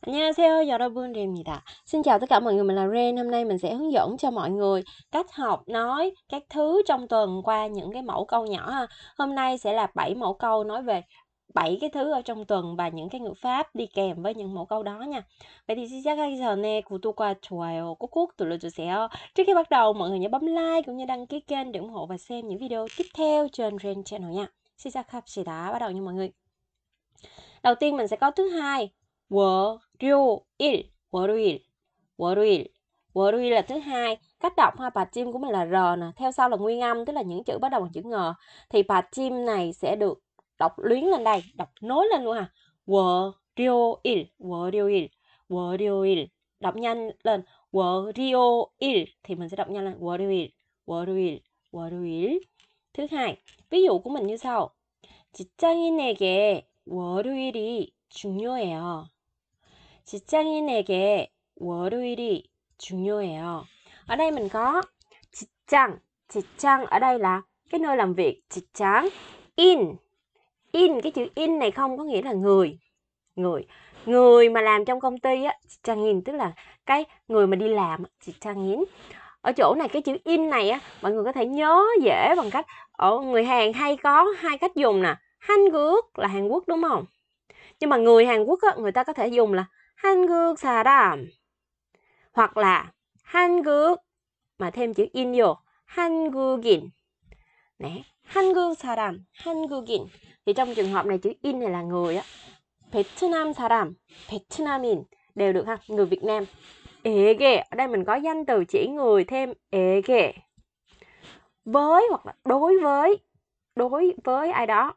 안녕하세요, 여러분입니다. Xin chào tất cả mọi người, mình là Ren. Hôm nay mình sẽ hướng dẫn cho mọi người cách học nói các thứ trong tuần qua những cái mẫu câu nhỏ ha. Hôm nay sẽ là 7 mẫu câu nói về 7 cái thứ ở trong tuần và những cái ngữ pháp đi kèm với những mẫu câu đó nha. Vậy thì xin chào các giờ nè, 구독과 좋아요 꼭꼭 눌러주세요. Trước khi bắt đầu, mọi người nhớ bấm like cũng như đăng ký kênh để ủng hộ và xem những video tiếp theo trên Ren Channel nha. Xin chào các bạn bắt đầu nha mọi người. Đầu tiên mình sẽ có thứ hai 월요일, 월요일, 월요일. 월요일 là thứ hai. Cách đọc ha, bà chim của mình là R nè. Theo sau là nguyên âm, tức là những chữ bắt đầu bằng chữ ngờ. Thì bà chim này sẽ được đọc luyến lên đây, đọc nối lên luôn ha. Worry, worry, worry. Đọc nhanh lên. Worry thì mình sẽ đọc nhanh lên. Worry, worry, worry. Thứ hai, ví dụ của mình như sau. 직장인에게 월요일이 중요해요. 직장인에게 월요일이 중요해요. Ở đây mình có 직장, 직장 ở đây là cái nơi làm việc, 직장, in, in cái chữ in này không có nghĩa là người, người, người mà làm trong công ty á, 직장인 tức là cái người mà đi làm, 직장인. Ở chỗ này cái chữ in này á, mọi người có thể nhớ dễ bằng cách ở người Hàn hay có hai cách dùng nè, Hàn Quốc là Hàn Quốc đúng không? Nhưng mà người Hàn Quốc á, người ta có thể dùng là 한국 사람 hoặc là 한국 mà thêm chữ in vô 한국인 nè 한국 사람 한국인 thì trong trường hợp này chữ in này là người á 베트남 사람 베트남인 đều được ha người Việt Nam 에게 ở đây mình có danh từ chỉ người thêm 에게 với hoặc là đối với đối với ai đó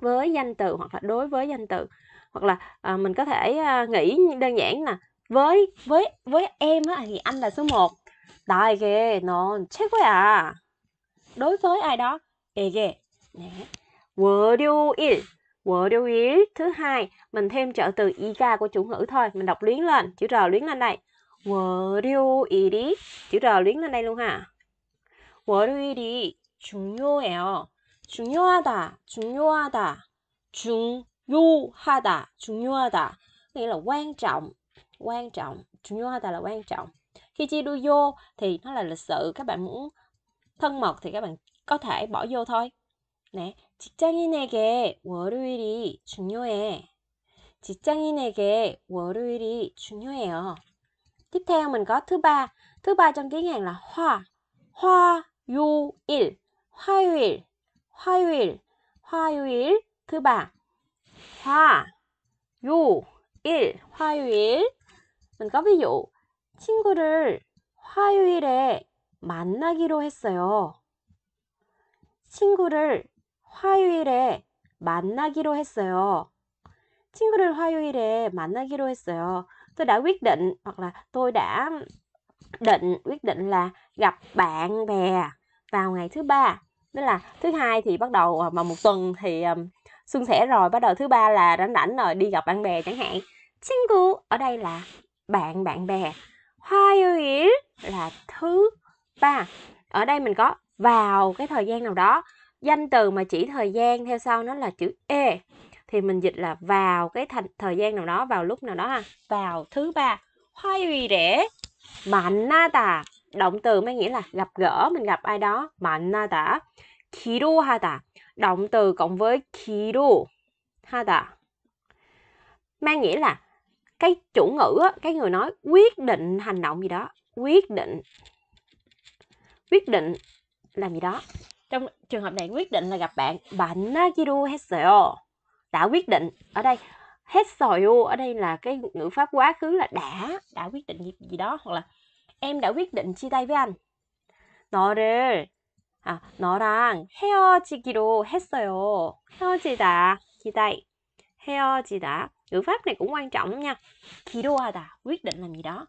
với danh từ hoặc là đối với danh từ hoặc là à, mình có thể à, nghĩ đơn giản nè với với với em á, thì anh là số 1 đại ghê, nó chết quá à đối với ai đó ê ghê nè word you is word you is thứ hai mình thêm trợ từ ik của chủ ngữ thôi mình đọc luyến lên chữ r luyến lên đây word you is chữ r luyến lên đây luôn ha word you is 중요해요 중요하다 중요하다 중 ha 중요하다, 중요하다. Nghĩa là quan trọng, quan trọng. 중요하다 là quan trọng. Khi chia đuôi vô thì nó là lịch sự. Các bạn muốn thân mật thì các bạn có thể bỏ vô thôi. Nè, chị chị trang trang e 직장인에게 월요일이 중요해. 직장인에게 월요일이 중요해요. Tiếp theo mình có thứ ba. Thứ ba trong tiếng Hàn là hoa. Hoa yu il. Hoa yu il. Hoa yu il. Hoa yu il. Thứ ba. 화, 요, 일, 화요일. mình có ví dụ, 친구를 화요일에 만나기로 했어요. 친구를 화요일에 만나기로 했어요. 친구를 화요일에 만나기로 했어요. Tôi đã quyết định hoặc là tôi đã định quyết định là gặp bạn bè vào ngày thứ ba. Tức là thứ hai thì bắt đầu mà một tuần thì à, suôn sẻ rồi bắt đầu thứ ba là rảnh rảnh rồi đi gặp bạn bè chẳng hạn single ở đây là bạn bạn bè hire là thứ ba ở đây mình có vào cái thời gian nào đó danh từ mà chỉ thời gian theo sau nó là chữ e thì mình dịch là vào cái thành thời gian nào đó vào lúc nào đó ha vào thứ ba hoa gì rẻ mạnh na tà động từ mới nghĩa là gặp gỡ mình gặp ai đó mạnh na tả 기로하다. Động từ cộng với 기로 하다. Mang nghĩa là cái chủ ngữ, cái người nói quyết định hành động gì đó. Quyết định. Quyết định làm gì đó. Trong trường hợp này quyết định là gặp bạn. bạn 기로 했어요. Đã quyết định. Ở đây hết rồi ở đây là cái ngữ pháp quá khứ là đã đã quyết định gì, gì đó hoặc là em đã quyết định chia tay với anh 너를 아, 너랑 헤어지기로 했어요. 헤어지다, 기다이. 헤어지다. ngữ pháp này cũng quan trọng nha. 기로하다, quyết định làm gì đó.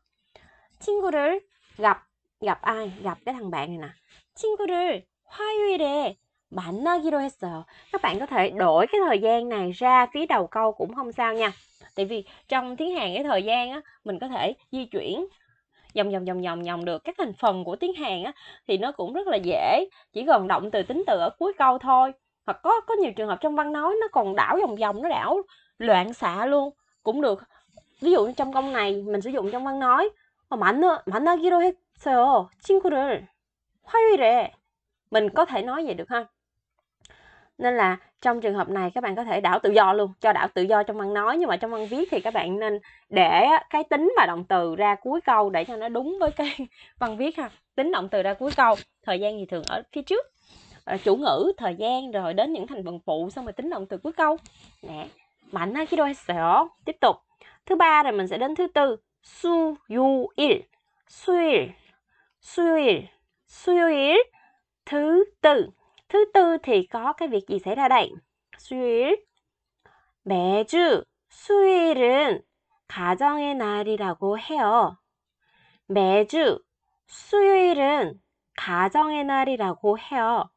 친구를 gặp, gặp ai? Gặp cái thằng bạn này nè. 친구를 화요일에 만나기로 했어요. Các bạn có thể đổi cái thời gian này ra phía đầu câu cũng không sao nha. Tại vì trong tiếng Hàn cái thời gian á, mình có thể di chuyển dòng dòng dòng dòng dòng được các thành phần của tiếng Hàn á thì nó cũng rất là dễ chỉ cần động từ tính từ ở cuối câu thôi hoặc có có nhiều trường hợp trong văn nói nó còn đảo vòng vòng nó đảo loạn xạ luôn cũng được ví dụ như trong câu này mình sử dụng trong văn nói ờ, mà 만나 만나기로 했어요 친구를 화요일에 mình có thể nói vậy được ha nên là trong trường hợp này các bạn có thể đảo tự do luôn cho đảo tự do trong văn nói nhưng mà trong văn viết thì các bạn nên để cái tính và động từ ra cuối câu để cho nó đúng với cái văn viết ha tính động từ ra cuối câu thời gian thì thường ở phía trước ờ, chủ ngữ thời gian rồi đến những thành phần phụ xong rồi tính động từ cuối câu nè mạnh ha kido seo tiếp tục thứ ba rồi mình sẽ đến thứ tư su yu il suil suil suil thứ tư Thứ tư thì có cái việc gì xảy ra đây? 수요일 매주 수요일은 가정의 날이라고 해요. 매주 수요일은 가정의 날이라고 해요.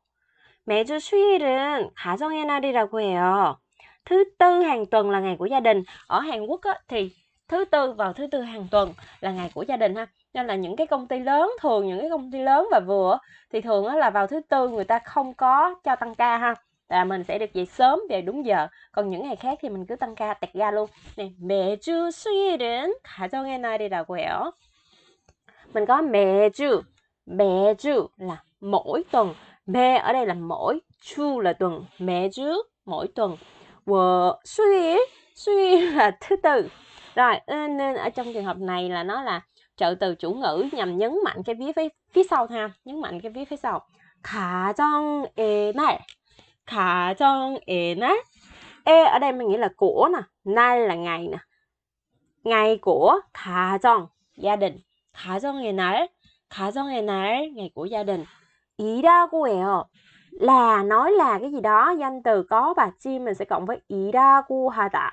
매주 수요일은 가정의 날이라고 해요. Thứ tư hàng tuần là ngày của gia đình. Ở Hàn Quốc á, thì thứ tư vào thứ tư hàng tuần là ngày của gia đình ha nên là những cái công ty lớn thường những cái công ty lớn và vừa thì thường là vào thứ tư người ta không có cho tăng ca ha là mình sẽ được về sớm về đúng giờ còn những ngày khác thì mình cứ tăng ca tẹt ga luôn nè mẹ chưa suy đến thả cho nghe nay đi là quẹo mình có mẹ chưa mẹ chưa là mỗi tuần mẹ ở đây là mỗi chu là tuần mẹ chứ mỗi tuần vừa suy suy là thứ tư rồi nên ở trong trường hợp này là nó là trợ từ chủ ngữ nhằm nhấn mạnh cái vía phía, phía sau ha nhấn mạnh cái vía phía sau khả trong e này khả trong e này e ở đây mình nghĩ là của nè nay là ngày nè ngày của khả trong gia đình khả trong ngày nãy khả trong ngày nãy ngày của gia đình ý đa của eo là nói là cái gì đó danh từ có bà chim mình sẽ cộng với ý đa cu hà tạ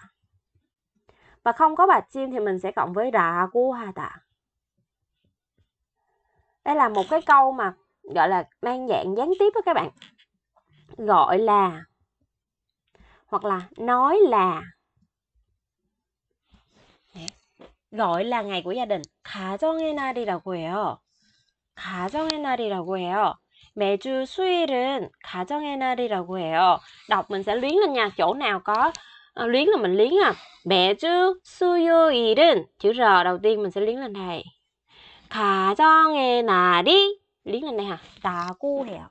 và không có bà chim thì mình sẽ cộng với đà cu hà tạ đây là một cái câu mà gọi là mang dạng gián tiếp đó các bạn gọi là hoặc là nói là gọi là ngày của gia đình 가정의 날이라고요. 가정의 날이라고요. 매주 수요일은 가정의 날이라고 해요. Đọc mình sẽ luyến lên nhà Chỗ nào có à, luyến là mình luyến à. 매주 수요일은 chữ R đầu tiên mình sẽ luyến lên này. 가정의 날이 리는네하 라고 해요.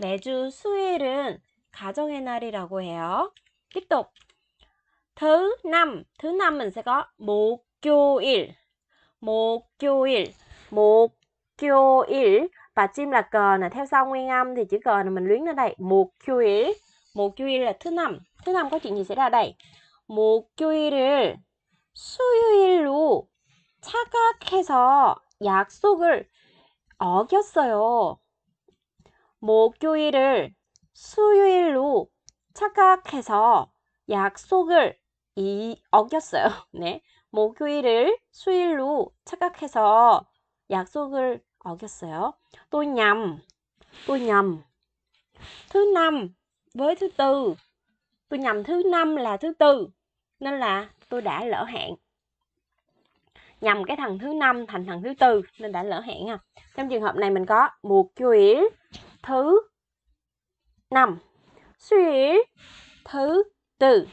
매주 수요일은 가정의 날이라고 해요. tiếp thứ năm thứ năm mình sẽ có 목요일 목요일 목요일 và chim là cờ này theo sau nguyên âm thì chữ cờ này mình luyến ra đây 목요일 목요일 là thứ năm thứ năm có chuyện gì xảy ra đây 목요일을 수요일로 착각해서 약속을 어겼어요. 목요일을 수요일로 착각해서 약속을 이, 어겼어요. 네. 목요일을 수일로 착각해서 약속을 어겼어요. Tôi nhầm. Tôi nhầm. Thứ năm với thứ tư. Tôi nhầm thứ năm là thứ tư. Nên là tôi đã lỡ hẹn. nhầm cái thằng thứ năm thành thằng thứ tư nên đã lỡ hẹn à. Trong trường hợp này mình có một chuỗi thứ năm, suy thứ tư,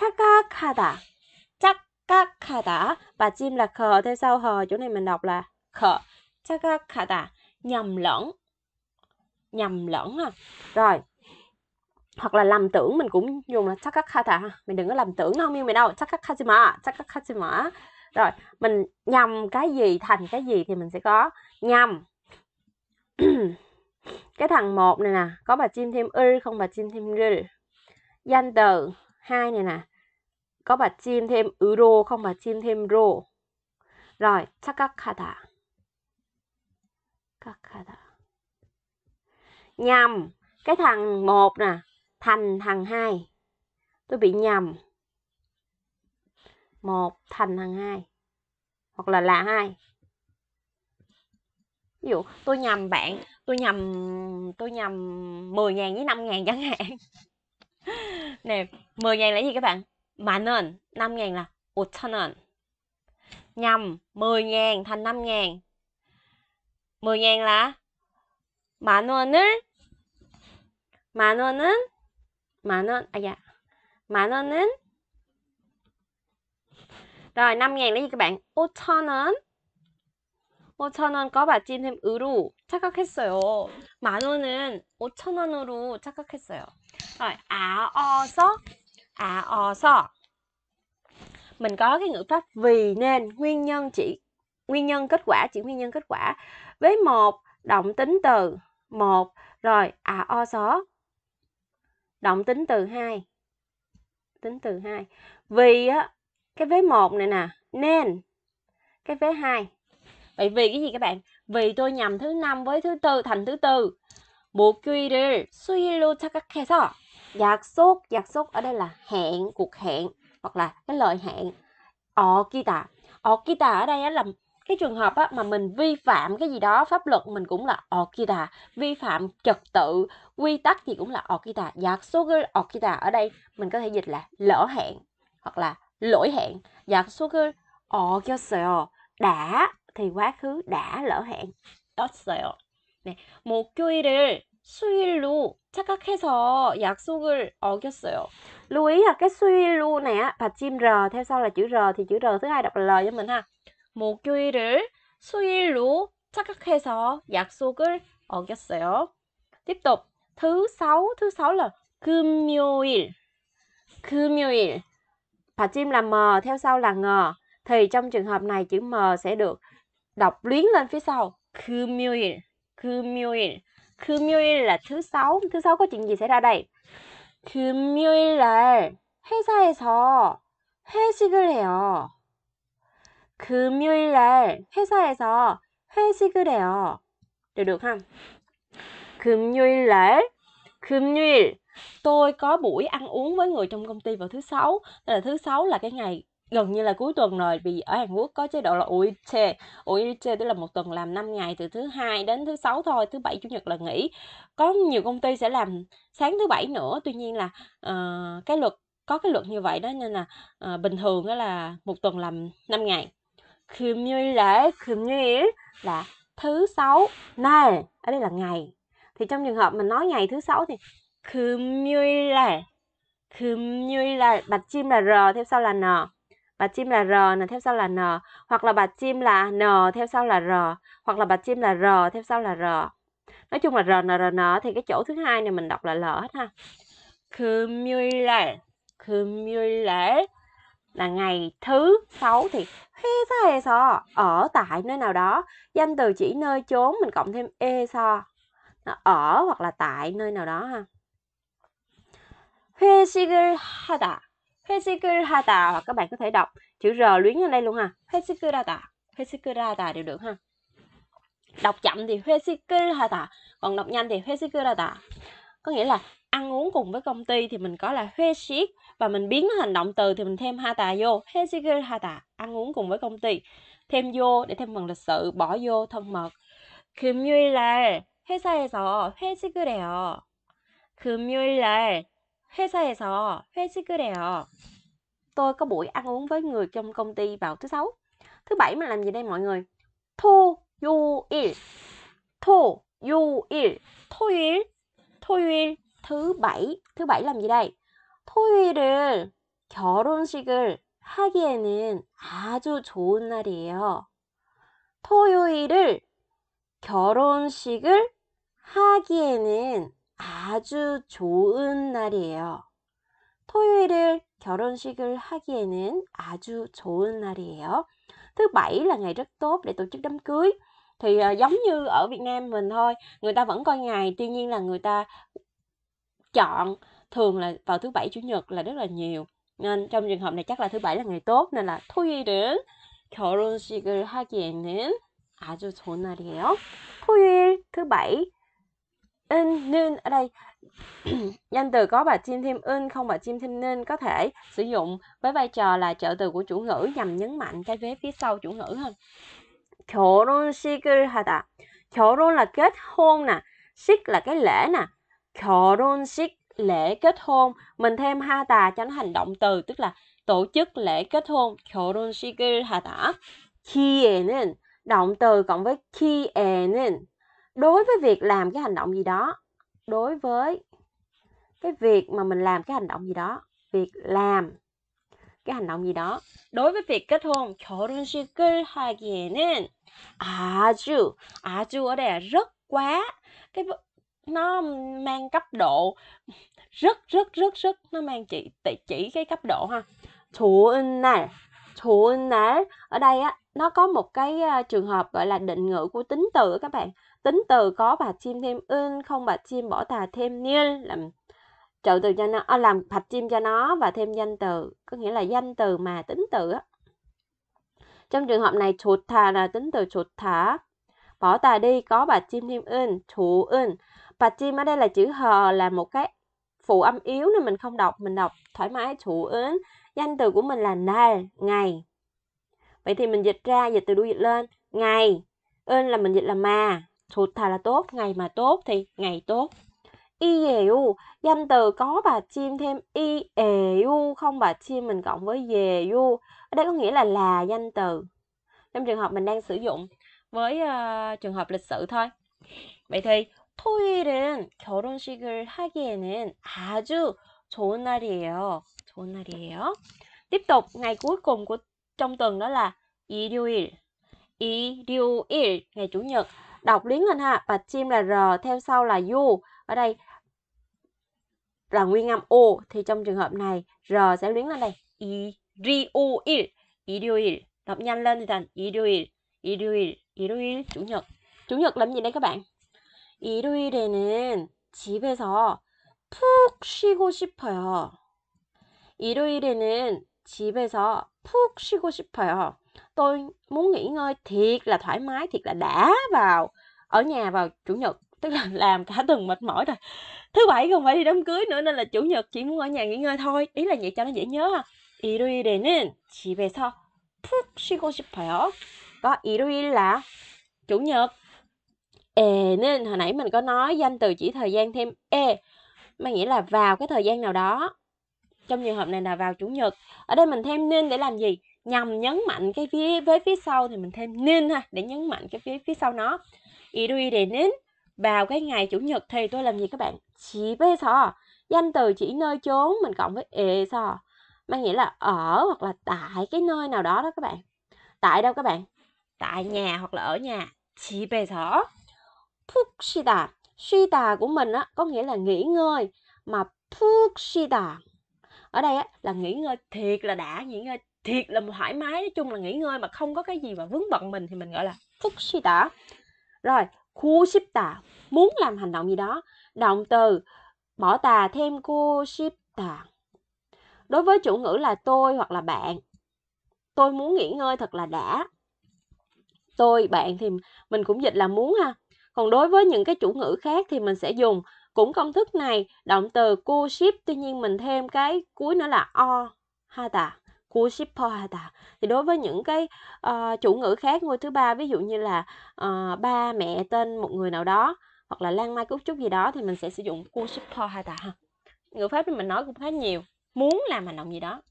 chakakada, chakakada và chim là khờ theo sau hờ chỗ này mình đọc là khờ, chakakada nhầm lẫn, nhầm lẫn à. Rồi, hoặc là làm tưởng mình cũng dùng là chakakata mình đừng có làm tưởng nó không yêu mày đâu chakakajima chakakajima rồi mình nhầm cái gì thành cái gì thì mình sẽ có nhầm cái thằng một này nè có bà chim thêm ư không bà chim thêm r, danh từ hai này nè có bà chim thêm ư rô không bà chim thêm rô rồi 착각하다 착각하다 nhầm cái thằng một nè thành thằng hai tôi bị nhầm một thành hàng hai hoặc là là hai ví dụ tôi nhầm bạn tôi nhầm tôi nhầm 10 ngàn với 5 ngàn chẳng hạn nè 10 ngàn là gì các bạn mà nên 5 ngàn là 5천원 nhầm 10 ngàn thành 5 ngàn 10 ngàn là mà 원을 만 원은 만 원, 아야, 만 원은 rồi 5 ngàn là gì các bạn? 5,000원. 5,000원 có bà 찜 thêm 으로 착각했어요. 만 원은 5,000원으로 착각했어요. Rồi 아어서 à, 아어서 à, mình có cái ngữ pháp vì nên nguyên nhân chỉ nguyên nhân kết quả chỉ nguyên nhân kết quả với một động tính từ một rồi à o xó động tính từ hai tính từ hai vì á cái vế một này nè nên cái vế hai vậy vì cái gì các bạn vì tôi nhầm thứ năm với thứ tư thành thứ tư quy suy các 목요일을 giặc 착각해서 giặc 약속 ở đây là hẹn cuộc hẹn hoặc là cái lời hẹn ọ kita ọ kita ở đây là cái trường hợp á, mà mình vi phạm cái gì đó pháp luật mình cũng là okita vi phạm trật tự quy tắc thì cũng là okita giặc số okita ở đây mình có thể dịch là lỡ hẹn hoặc là lỗi hẹn dạ, số cơ, 약속을 어겼어요. đã thì quá khứ đã lỡ hẹn. Một suy 였어요. 네, 목요일을 수일로 착각해서 약속을 어겼어요. Lưu ý là cái suy 수일로 nè, và chim r theo sau là chữ r thì chữ r thứ hai đọc là l cho mình ha. Một suy các khe 목요일을 수일로 착각해서 약속을 어겼어요. Tiếp tục, thứ sáu, thứ sáu là 금요일. 금요일. Họ chim là M, theo sau là ng, thì trong trường hợp này chữ M sẽ được đọc luyến lên phía sau. Kumuin, kumuin. Kumuin là thứ sáu. Thứ sáu có chuyện gì xảy ra đây? Kumuin là 회사에서 회식을 해요. 금요일 날 회사에서 회식을 해요. được được không? 금요일 날 금요일 tôi có buổi ăn uống với người trong công ty vào thứ sáu Tức là thứ sáu là cái ngày gần như là cuối tuần rồi vì ở Hàn Quốc có chế độ là UIT UIT tức là một tuần làm 5 ngày từ thứ hai đến thứ sáu thôi thứ bảy chủ nhật là nghỉ có nhiều công ty sẽ làm sáng thứ bảy nữa tuy nhiên là uh, cái luật có cái luật như vậy đó nên là uh, bình thường đó là một tuần làm 5 ngày 금요일 날 금요일 là thứ sáu này ở đây là ngày thì trong trường hợp mình nói ngày thứ sáu thì 금요일날 금요일날 bạch chim là r theo sau là n bạch chim là r n theo sau là n hoặc là bạch chim là n theo sau là r hoặc là bạch chim là r theo sau là r nói chung là r n r n thì cái chỗ thứ hai này mình đọc là l hết ha 금요일날 금요일날 là ngày thứ sáu thì he sa he so ở tại nơi nào đó danh từ chỉ nơi chốn mình cộng thêm e so ở hoặc là tại nơi nào đó ha 회식을 하다 회식을 하다 hoặc các bạn có thể đọc chữ r luyến ở đây luôn ha 회식을 하다 회식을 하다 đều được ha đọc chậm thì 회식을 하다 còn đọc nhanh thì 회식을 하다 có nghĩa là ăn uống cùng với công ty thì mình có là 회식 và mình biến nó thành động từ thì mình thêm 하다 vô 회식을 하다 ăn uống cùng với công ty thêm vô để thêm phần lịch sự bỏ vô thân mật 금요일 날 회사에서 회식을 해요. 금요일 날 회사에서 회식을 해요. Tôi có buổi ăn uống với người trong công ty vào thứ sáu. Thứ bảy mình làm gì đây mọi người? 토요일. 토요일. 토요일. 토요일 thứ bảy. Thứ bảy làm gì đây? 토요일을 결혼식을 하기에는 아주 좋은 날이에요. 토요일을 결혼식을 하기에는 아주 좋은 날이에요. 토요일을 결혼식을 하기에는 아주 좋은 날이에요. Thứ bảy là ngày rất tốt để tổ chức đám cưới. Thì uh, giống như ở Việt Nam mình thôi, người ta vẫn coi ngày, tuy nhiên là người ta chọn thường là vào thứ bảy chủ nhật là rất là nhiều. Nên trong trường hợp này chắc là thứ bảy là ngày tốt nên là 토요일은 결혼식을 하기에는 아주 좋은 날이에요. 토요일 thứ bảy in nên ở đây danh từ có bà chim thêm in không bà chim thêm nên có thể sử dụng với vai trò là trợ từ của chủ ngữ nhằm nhấn mạnh cái vế phía sau chủ ngữ hơn luôn hả 식을 하다 luôn là kết hôn nè xích là cái lễ nè 결혼식 lễ kết hôn mình thêm ha tà cho nó thành động từ tức là tổ chức lễ kết hôn luôn 결혼식을 하다 기에는 động từ cộng với ki에는 đối với việc làm cái hành động gì đó đối với cái việc mà mình làm cái hành động gì đó việc làm cái hành động gì đó đối với việc kết hôn 결혼식을 하기에는 아주 아주 ở đây là rất quá cái nó mang cấp độ rất rất rất rất nó mang chỉ chỉ cái cấp độ ha 좋은 날 좋은 날 ở đây á nó có một cái trường hợp gọi là định ngữ của tính từ các bạn tính từ có bà chim thêm in không bà chim bỏ tà thêm nil làm trợ từ cho nó à, làm bạch chim cho nó và thêm danh từ có nghĩa là danh từ mà tính từ á trong trường hợp này chuột thà là tính từ chuột thả bỏ tà đi có bà chim thêm in thụ in bà chim ở đây là chữ hờ là một cái phụ âm yếu nên mình không đọc mình đọc thoải mái thụ in danh từ của mình là nay ngày vậy thì mình dịch ra dịch từ đuôi dịch lên ngày in là mình dịch là mà 좋다 là tốt, ngày mà tốt thì ngày tốt. 이예요. Danh từ có bà chim thêm 이예요, không bà chim mình cộng với 예요. Ở đây có nghĩa là là danh từ. Trong trường hợp mình đang sử dụng với uh, trường hợp lịch sử thôi. Vậy thì 토요일은 결혼식을 하기에는 아주 좋은 날이에요. 좋은 날이에요. Tiếp tục ngày cuối cùng của trong tuần đó là 일요일. 일요일 ngày chủ nhật đọc liếng lên ha và chim là r theo sau là u ở đây là nguyên âm u thì trong trường hợp này r sẽ liếng lên đây i ri u il iduil đọc nhanh lên thì thành iduil iduil iduil chủ nhật chủ nhật làm gì đây các bạn 일요일에는 집에서 푹 쉬고 싶어요. 일요일에는 집에서 푹 쉬고 싶어요 tôi muốn nghỉ ngơi thiệt là thoải mái thiệt là đã vào ở nhà vào chủ nhật tức là làm cả tuần mệt mỏi rồi thứ bảy còn phải đi đám cưới nữa nên là chủ nhật chỉ muốn ở nhà nghỉ ngơi thôi ý là vậy cho nó dễ nhớ ha 일요일에는 집에서 푹 쉬고 싶어요 có 일요일 là chủ nhật 에 nên hồi nãy mình có nói danh từ chỉ thời gian thêm e mà nghĩa là vào cái thời gian nào đó trong trường hợp này là vào chủ nhật ở đây mình thêm nên để làm gì nhằm nhấn mạnh cái phía với phía sau thì mình thêm nên ha để nhấn mạnh cái phía phía sau nó 일요일에는 để nên vào cái ngày chủ nhật thì tôi làm gì các bạn chỉ với sò danh từ chỉ nơi chốn mình cộng với ê sò mang nghĩa là ở hoặc là tại cái nơi nào đó đó các bạn tại đâu các bạn tại nhà hoặc là ở nhà chỉ về sò phúc suy đà suy đà của mình á có nghĩa là nghỉ ngơi mà phúc suy đà ở đây á, là nghỉ ngơi thiệt là đã nghỉ ngơi thiệt là một thoải mái nói chung là nghỉ ngơi mà không có cái gì mà vướng bận mình thì mình gọi là fukushita rồi ship kushita muốn làm hành động gì đó động từ bỏ tà thêm ship kushita đối với chủ ngữ là tôi hoặc là bạn tôi muốn nghỉ ngơi thật là đã tôi bạn thì mình cũng dịch là muốn ha còn đối với những cái chủ ngữ khác thì mình sẽ dùng cũng công thức này động từ cô ship tuy nhiên mình thêm cái cuối nữa là o ha ta của shipper hatta thì đối với những cái uh, chủ ngữ khác ngôi thứ ba ví dụ như là uh, ba mẹ tên một người nào đó hoặc là lan mai cúc trúc gì đó thì mình sẽ sử dụng cu shipper hatta ha ngữ pháp thì mình nói cũng khá nhiều muốn làm hành động gì đó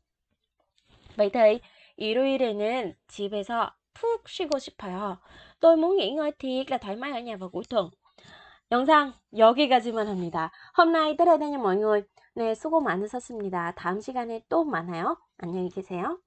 vậy thì 일요일에는 집에서 푹 쉬고 싶어요. Tôi muốn nghỉ ngơi thiệt là thoải mái ở nhà vào cuối tuần. 영상 여기까지만 합니다. hôm nay tới đây thôi nha mọi người. 네, 수고 많으셨습니다. 다음 시간에 또 만나요. 안녕히 계세요.